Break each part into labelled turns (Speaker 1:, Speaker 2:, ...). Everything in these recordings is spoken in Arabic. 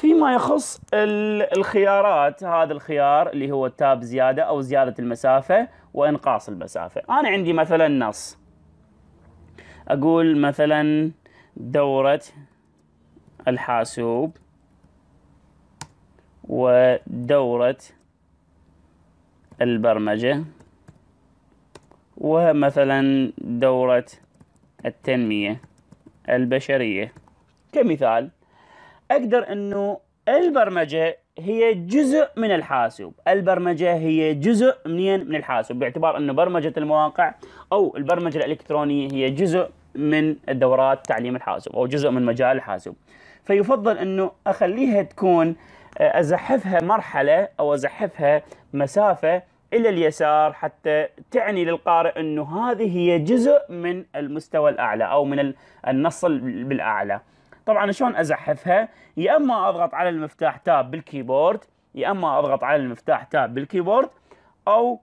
Speaker 1: فيما يخص الخيارات هذا الخيار اللي هو تاب زيادة أو زيادة المسافة وإنقاص المسافة أنا عندي مثلا نص أقول مثلا دورة الحاسوب ودورة البرمجة ومثلا دورة التنمية البشرية كمثال اقدر انه البرمجه هي جزء من الحاسوب البرمجة هي جزء منين من الحاسوب باعتبار أنه برمجة المواقع أو البرمجة الإلكترونية هي جزء من الدورات تعليم الحاسوب أو جزء من مجال الحاسوب فيفضل أنه أخليها تكون آه، أزحفها مرحلة أو أزحفها مسافة إلى اليسار حتى تعني للقارئ أنه هذه هي جزء من المستوى الأعلى أو من النص بالأعلى طبعا شلون ازحفها يا اما اضغط على المفتاح تاب بالكيبورد يا اما اضغط على المفتاح تاب بالكيبورد او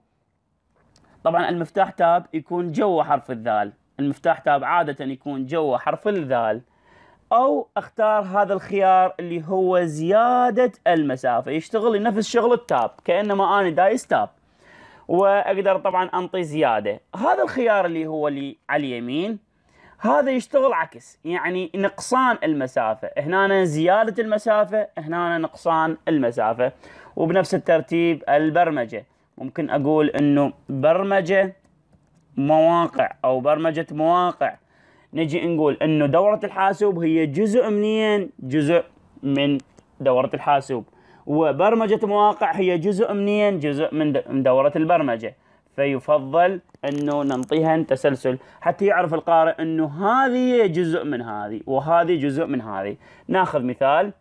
Speaker 1: طبعا المفتاح تاب يكون جوا حرف الذال المفتاح تاب عادة يكون جوا حرف الذال او اختار هذا الخيار اللي هو زيادة المسافة يشتغل نفس شغل التاب كأنما انا دايس تاب واقدر طبعا انطي زيادة هذا الخيار اللي هو اللي على اليمين هذا يشتغل عكس يعني نقصان المسافة هنا زيادة المسافة هنا نقصان المسافة وبنفس الترتيب البرمجة ممكن أقول أنه برمجة مواقع أو برمجة مواقع نجي نقول أنه دورة الحاسوب هي جزء منين جزء من دورة الحاسوب وبرمجة مواقع هي جزء منين جزء من دورة البرمجة فيفضل انه ننطيهن تسلسل حتى يعرف القارئ انه هذه جزء من هذه وهذه جزء من هذه ناخذ مثال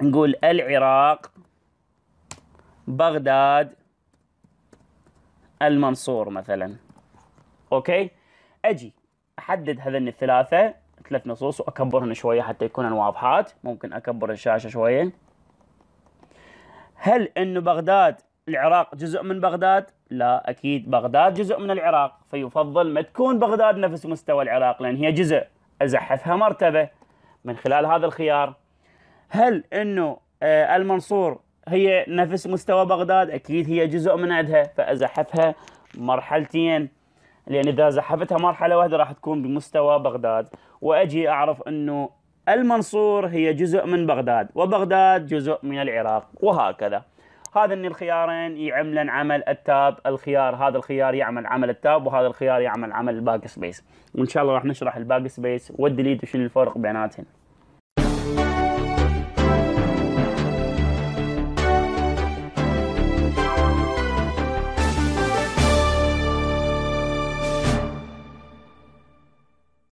Speaker 1: نقول العراق بغداد المنصور مثلا اوكي اجي احدد هذين الثلاثه ثلاث نصوص واكبرهن شويه حتى يكونن واضحات ممكن اكبر الشاشه شويه هل انه بغداد العراق جزء من بغداد لا أكيد بغداد جزء من العراق فيفضل ما تكون بغداد نفس مستوى العراق لأن هي جزء أزحفها مرتبة من خلال هذا الخيار هل أنه آه، المنصور هي نفس مستوى بغداد أكيد هي جزء من عندها فأزحفها مرحلتين لأن إذا زحفتها مرحلة واحدة راح تكون بمستوى بغداد وأجي أعرف أنه المنصور هي جزء من بغداد وبغداد جزء من العراق وهكذا هذا الخيارين يعملن عمل التاب الخيار هذا الخيار يعمل عمل التاب وهذا الخيار يعمل عمل الباك سبيس وان شاء الله راح نشرح الباك سبيس والديليت وشنو الفرق بيناتهم